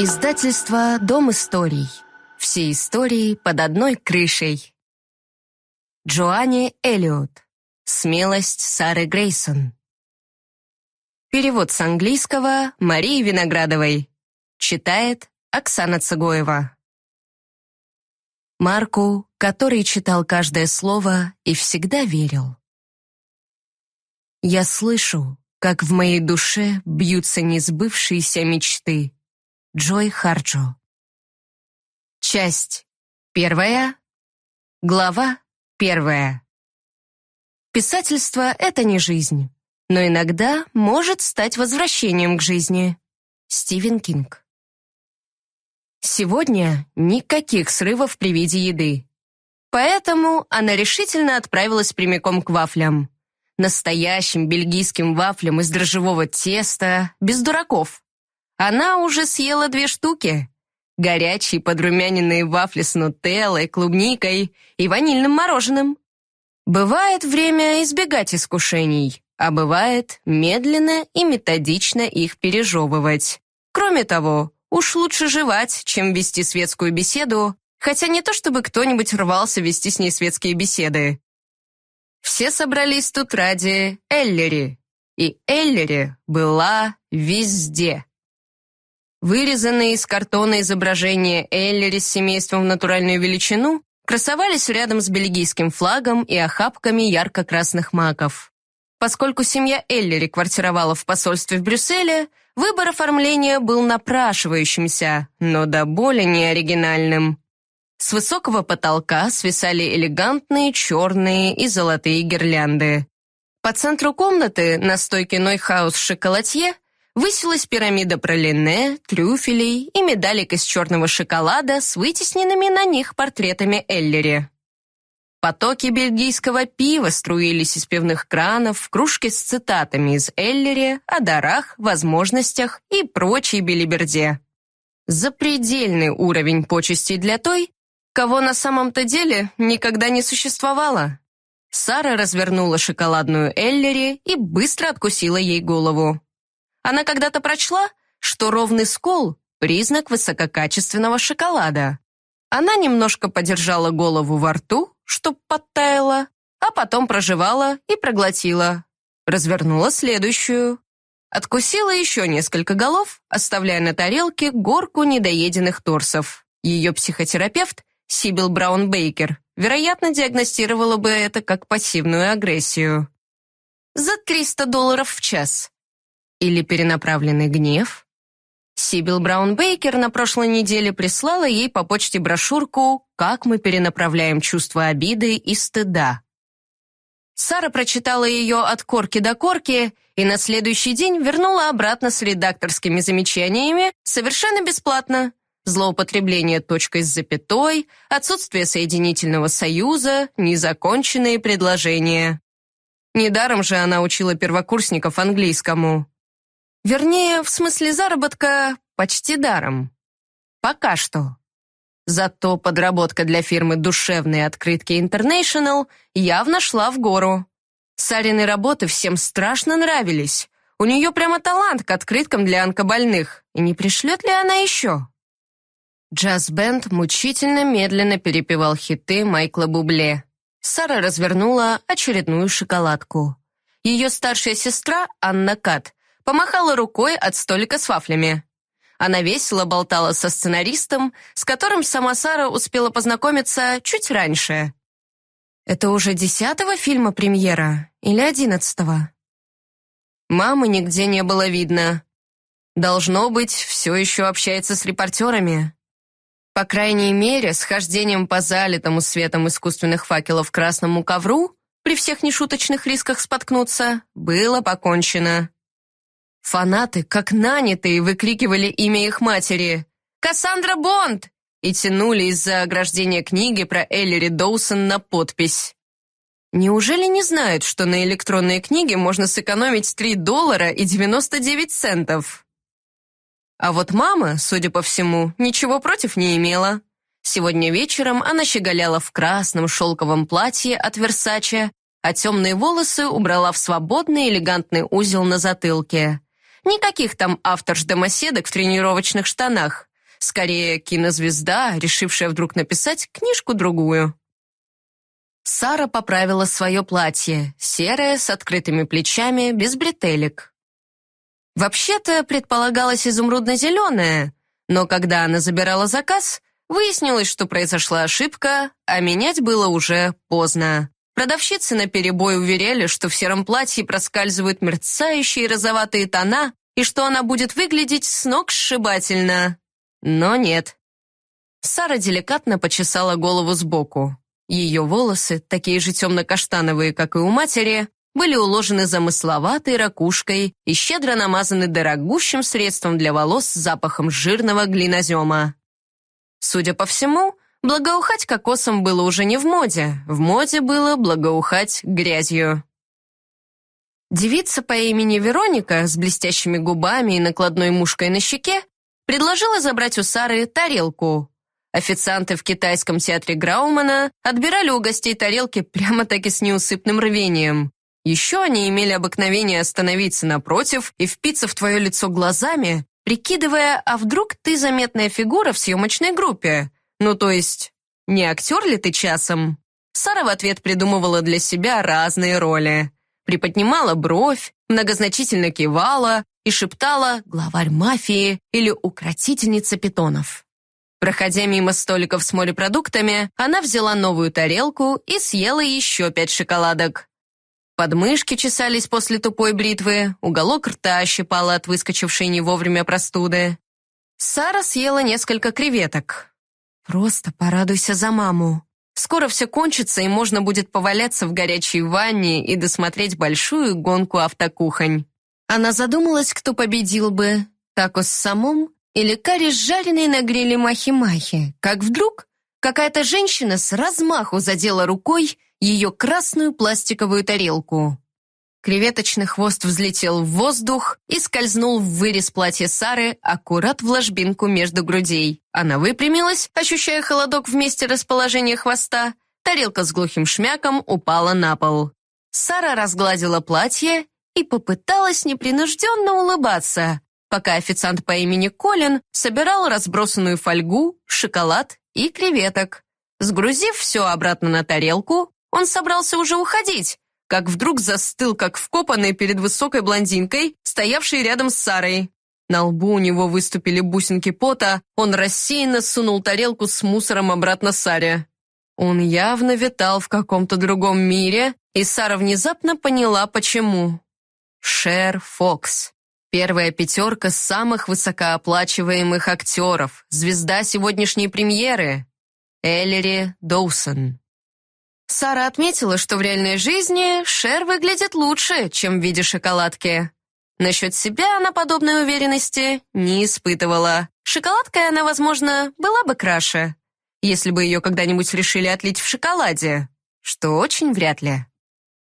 Издательство «Дом историй». Все истории под одной крышей. Джоанни Эллиот. Смелость Сары Грейсон. Перевод с английского Марии Виноградовой. Читает Оксана Цыгоева. Марку, который читал каждое слово и всегда верил. Я слышу, как в моей душе бьются несбывшиеся мечты. Джой Харджо. Часть первая. Глава первая. Писательство — это не жизнь, но иногда может стать возвращением к жизни. Стивен Кинг. Сегодня никаких срывов при виде еды. Поэтому она решительно отправилась прямиком к вафлям. Настоящим бельгийским вафлям из дрожжевого теста, без дураков. Она уже съела две штуки. Горячие подрумяненные вафли с нутеллой, клубникой и ванильным мороженым. Бывает время избегать искушений, а бывает медленно и методично их пережевывать. Кроме того, уж лучше жевать, чем вести светскую беседу, хотя не то чтобы кто-нибудь рвался вести с ней светские беседы. Все собрались тут ради Эллери, и Эллери была везде. Вырезанные из картона изображения Эллери с семейством в натуральную величину красовались рядом с бельгийским флагом и охапками ярко-красных маков. Поскольку семья Эллери квартировала в посольстве в Брюсселе, выбор оформления был напрашивающимся, но до боли неоригинальным. С высокого потолка свисали элегантные черные и золотые гирлянды. По центру комнаты на стойке Нойхаус Шоколатье высилась пирамида пролине, трюфелей и медалик из черного шоколада с вытесненными на них портретами Эллери. Потоки бельгийского пива струились из пивных кранов в кружке с цитатами из Эллери о дарах, возможностях и прочей белиберде. Запредельный уровень почестей для той, кого на самом-то деле никогда не существовало. Сара развернула шоколадную Эллери и быстро откусила ей голову. Она когда-то прочла, что ровный скол – признак высококачественного шоколада. Она немножко подержала голову во рту, чтоб подтаяла, а потом прожевала и проглотила. Развернула следующую. Откусила еще несколько голов, оставляя на тарелке горку недоеденных торсов. Ее психотерапевт Сибил Браун Бейкер, вероятно, диагностировала бы это как пассивную агрессию. За 300 долларов в час или перенаправленный гнев? Сибил Браун-Бейкер на прошлой неделе прислала ей по почте брошюрку «Как мы перенаправляем чувство обиды и стыда». Сара прочитала ее от корки до корки и на следующий день вернула обратно с редакторскими замечаниями совершенно бесплатно. Злоупотребление точкой с запятой, отсутствие соединительного союза, незаконченные предложения. Недаром же она учила первокурсников английскому. Вернее, в смысле заработка почти даром. Пока что. Зато подработка для фирмы «Душевные открытки International явно шла в гору. Сарины работы всем страшно нравились. У нее прямо талант к открыткам для онкобольных. И не пришлет ли она еще? Джаз-бенд мучительно медленно перепевал хиты Майкла Бубле. Сара развернула очередную шоколадку. Ее старшая сестра, Анна Кат, помахала рукой от столика с вафлями. Она весело болтала со сценаристом, с которым сама Сара успела познакомиться чуть раньше. Это уже десятого фильма премьера или одиннадцатого? Мамы нигде не было видно. Должно быть, все еще общается с репортерами. По крайней мере, с хождением по залитому светом искусственных факелов красному ковру при всех нешуточных рисках споткнуться было покончено. Фанаты, как нанятые, выкрикивали имя их матери. «Кассандра Бонд!» и тянули из-за ограждения книги про Эллири Доусон на подпись. Неужели не знают, что на электронные книги можно сэкономить 3 доллара и 99 центов? А вот мама, судя по всему, ничего против не имела. Сегодня вечером она щеголяла в красном шелковом платье от Версаче, а темные волосы убрала в свободный элегантный узел на затылке. Никаких там авторш домоседок в тренировочных штанах. Скорее, кинозвезда, решившая вдруг написать книжку-другую. Сара поправила свое платье, серое, с открытыми плечами, без бретелек. Вообще-то предполагалось изумрудно-зеленое, но когда она забирала заказ, выяснилось, что произошла ошибка, а менять было уже поздно. Продавщицы наперебой уверяли, что в сером платье проскальзывают мерцающие розоватые тона и что она будет выглядеть с ног сшибательно. Но нет. Сара деликатно почесала голову сбоку. Ее волосы, такие же темно-каштановые, как и у матери, были уложены замысловатой ракушкой и щедро намазаны дорогущим средством для волос с запахом жирного глинозема. Судя по всему, Благоухать кокосом было уже не в моде, в моде было благоухать грязью. Девица по имени Вероника с блестящими губами и накладной мушкой на щеке предложила забрать у Сары тарелку. Официанты в китайском театре Граумана отбирали у гостей тарелки прямо-таки с неусыпным рвением. Еще они имели обыкновение остановиться напротив и впиться в твое лицо глазами, прикидывая, а вдруг ты заметная фигура в съемочной группе, «Ну, то есть, не актер ли ты часом?» Сара в ответ придумывала для себя разные роли. Приподнимала бровь, многозначительно кивала и шептала «главарь мафии» или «укротительница питонов». Проходя мимо столиков с морепродуктами, она взяла новую тарелку и съела еще пять шоколадок. Подмышки чесались после тупой бритвы, уголок рта щипала от выскочившей не вовремя простуды. Сара съела несколько креветок. Просто порадуйся за маму. Скоро все кончится, и можно будет поваляться в горячей ванне и досмотреть большую гонку автокухонь. Она задумалась, кто победил бы, тако с самом или карри с жареной на гриле махи-махи, как вдруг какая-то женщина с размаху задела рукой ее красную пластиковую тарелку. Креветочный хвост взлетел в воздух и скользнул в вырез платья Сары аккурат в ложбинку между грудей. Она выпрямилась, ощущая холодок в месте расположения хвоста. Тарелка с глухим шмяком упала на пол. Сара разгладила платье и попыталась непринужденно улыбаться, пока официант по имени Колин собирал разбросанную фольгу, шоколад и креветок. Сгрузив все обратно на тарелку, он собрался уже уходить, как вдруг застыл, как вкопанный перед высокой блондинкой, стоявшей рядом с Сарой. На лбу у него выступили бусинки пота, он рассеянно сунул тарелку с мусором обратно Саре. Он явно витал в каком-то другом мире, и Сара внезапно поняла, почему. Шер Фокс. Первая пятерка самых высокооплачиваемых актеров, звезда сегодняшней премьеры. Эллири Доусон. Сара отметила, что в реальной жизни Шер выглядит лучше, чем в виде шоколадки. Насчет себя она подобной уверенности не испытывала. Шоколадкой она, возможно, была бы краше, если бы ее когда-нибудь решили отлить в шоколаде, что очень вряд ли.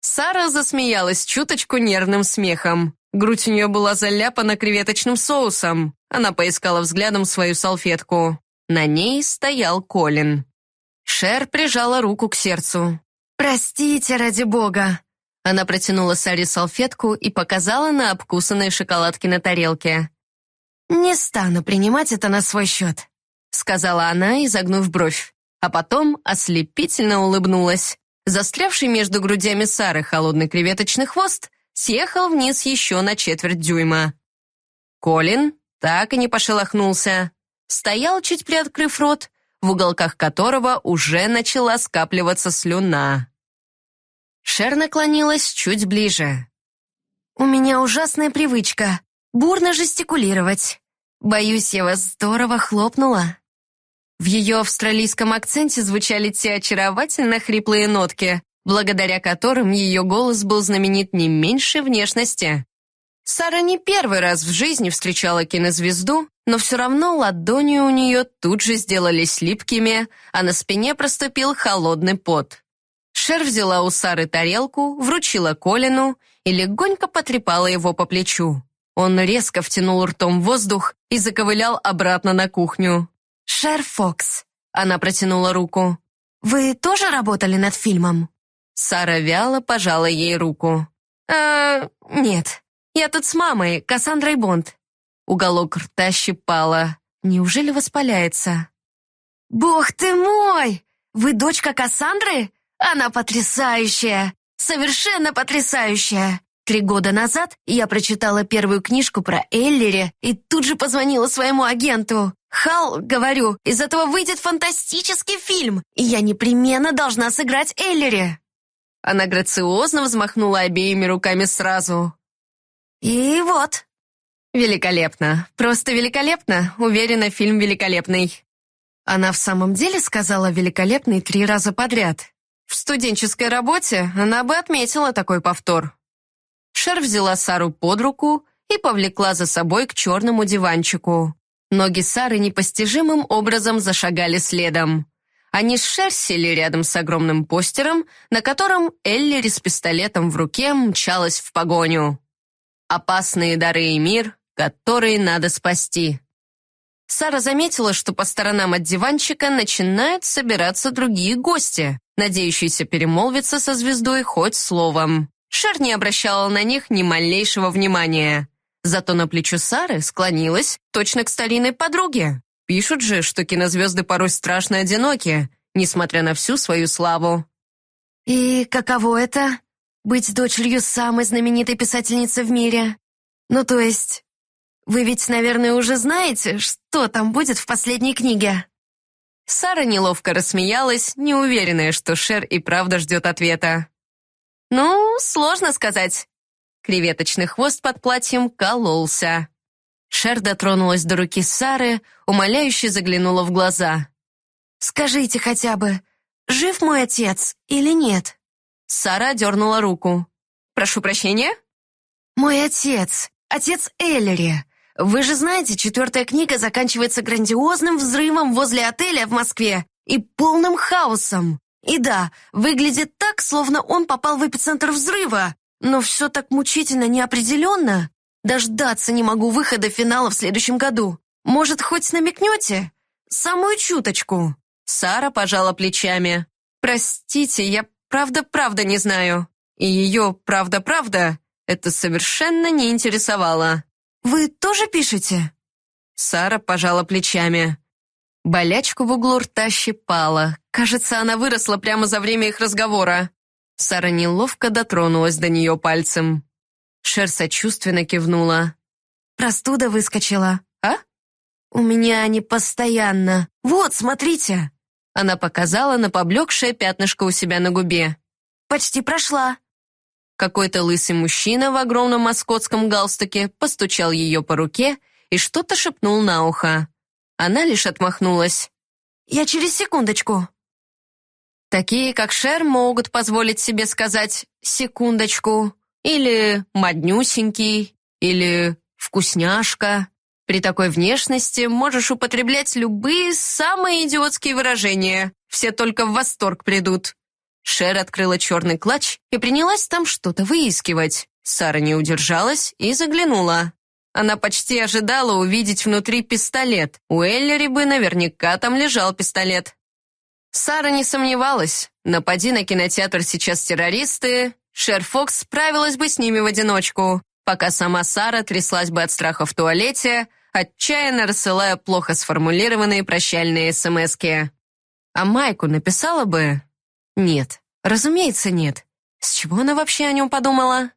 Сара засмеялась чуточку нервным смехом. Грудь у нее была заляпана креветочным соусом. Она поискала взглядом свою салфетку. На ней стоял Колин. Шер прижала руку к сердцу. «Простите, ради бога!» Она протянула Саре салфетку и показала на обкусанные шоколадки на тарелке. «Не стану принимать это на свой счет», — сказала она, изогнув бровь, а потом ослепительно улыбнулась. Застрявший между грудями Сары холодный креветочный хвост съехал вниз еще на четверть дюйма. Колин так и не пошелохнулся. Стоял, чуть приоткрыв рот, в уголках которого уже начала скапливаться слюна. Шер наклонилась чуть ближе. «У меня ужасная привычка бурно жестикулировать. Боюсь, я вас здорово хлопнула». В ее австралийском акценте звучали те очаровательно хриплые нотки, благодаря которым ее голос был знаменит не меньше внешности. Сара не первый раз в жизни встречала кинозвезду, но все равно ладони у нее тут же сделались липкими, а на спине проступил холодный пот. Шер взяла у Сары тарелку, вручила Колину и легонько потрепала его по плечу. Он резко втянул ртом воздух и заковылял обратно на кухню. «Шер Фокс», — она протянула руку. «Вы тоже работали над фильмом?» Сара вяло пожала ей руку. «Э, нет», я тут с мамой, Кассандрой Бонд». Уголок рта щипала. Неужели воспаляется? «Бог ты мой! Вы дочка Кассандры? Она потрясающая! Совершенно потрясающая!» Три года назад я прочитала первую книжку про Эллери и тут же позвонила своему агенту. «Хал, говорю, из этого выйдет фантастический фильм, и я непременно должна сыграть Эллери!» Она грациозно взмахнула обеими руками сразу. И вот. Великолепно. Просто великолепно. Уверена, фильм великолепный. Она в самом деле сказала «великолепный» три раза подряд. В студенческой работе она бы отметила такой повтор. Шер взяла Сару под руку и повлекла за собой к черному диванчику. Ноги Сары непостижимым образом зашагали следом. Они с Шер сели рядом с огромным постером, на котором Эллири с пистолетом в руке мчалась в погоню. Опасные дары и мир, которые надо спасти. Сара заметила, что по сторонам от диванчика начинают собираться другие гости, надеющиеся перемолвиться со звездой хоть словом. Шер не обращала на них ни малейшего внимания. Зато на плечо Сары склонилась точно к старинной подруге. Пишут же, что кинозвезды порой страшно одиноки, несмотря на всю свою славу. «И каково это?» быть дочерью самой знаменитой писательницы в мире. Ну, то есть, вы ведь, наверное, уже знаете, что там будет в последней книге». Сара неловко рассмеялась, неуверенная, что Шер и правда ждет ответа. «Ну, сложно сказать». Креветочный хвост под платьем кололся. Шер дотронулась до руки Сары, умоляюще заглянула в глаза. «Скажите хотя бы, жив мой отец или нет?» Сара дернула руку. «Прошу прощения?» «Мой отец, отец Эллери. Вы же знаете, четвертая книга заканчивается грандиозным взрывом возле отеля в Москве и полным хаосом. И да, выглядит так, словно он попал в эпицентр взрыва, но все так мучительно неопределенно. Дождаться не могу выхода финала в следующем году. Может, хоть намекнете? Самую чуточку». Сара пожала плечами. «Простите, я правда-правда не знаю. И ее правда-правда это совершенно не интересовало. «Вы тоже пишете?» Сара пожала плечами. Болячку в углу рта щипала. Кажется, она выросла прямо за время их разговора. Сара неловко дотронулась до нее пальцем. Шер сочувственно кивнула. «Простуда выскочила, а? У меня они постоянно. Вот, смотрите!» Она показала на поблекшее пятнышко у себя на губе. «Почти прошла». Какой-то лысый мужчина в огромном маскотском галстуке постучал ее по руке и что-то шепнул на ухо. Она лишь отмахнулась. «Я через секундочку». Такие, как Шер, могут позволить себе сказать «секундочку» или «моднюсенький» или «вкусняшка». При такой внешности можешь употреблять любые самые идиотские выражения. Все только в восторг придут». Шер открыла черный клатч и принялась там что-то выискивать. Сара не удержалась и заглянула. Она почти ожидала увидеть внутри пистолет. У Эллери бы наверняка там лежал пистолет. Сара не сомневалась. Напади на кинотеатр сейчас террористы, Шер Фокс справилась бы с ними в одиночку пока сама Сара тряслась бы от страха в туалете, отчаянно рассылая плохо сформулированные прощальные смски. А Майку написала бы? Нет, разумеется, нет. С чего она вообще о нем подумала?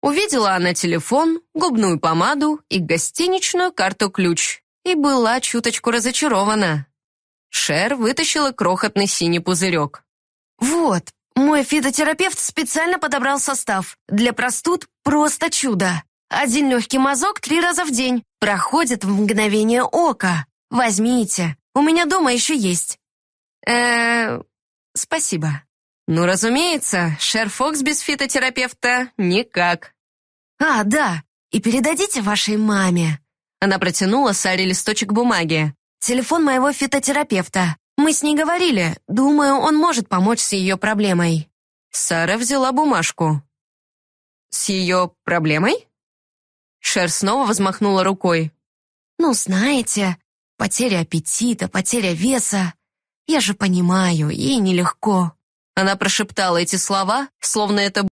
Увидела она телефон, губную помаду и гостиничную карту-ключ и была чуточку разочарована. Шер вытащила крохотный синий пузырек. «Вот, мой фитотерапевт специально подобрал состав. Для простуд просто чудо. Один легкий мазок три раза в день. Проходит в мгновение ока. Возьмите. У меня дома еще есть. Э, спасибо. Ну, разумеется, Шер Фокс без фитотерапевта никак. А, да. И передадите вашей маме. Она протянула Саре листочек бумаги. Телефон моего фитотерапевта. Мы с ней говорили. Думаю, он может помочь с ее проблемой». Сара взяла бумажку. «С ее проблемой?» Шер снова взмахнула рукой. «Ну, знаете, потеря аппетита, потеря веса. Я же понимаю, ей нелегко». Она прошептала эти слова, словно это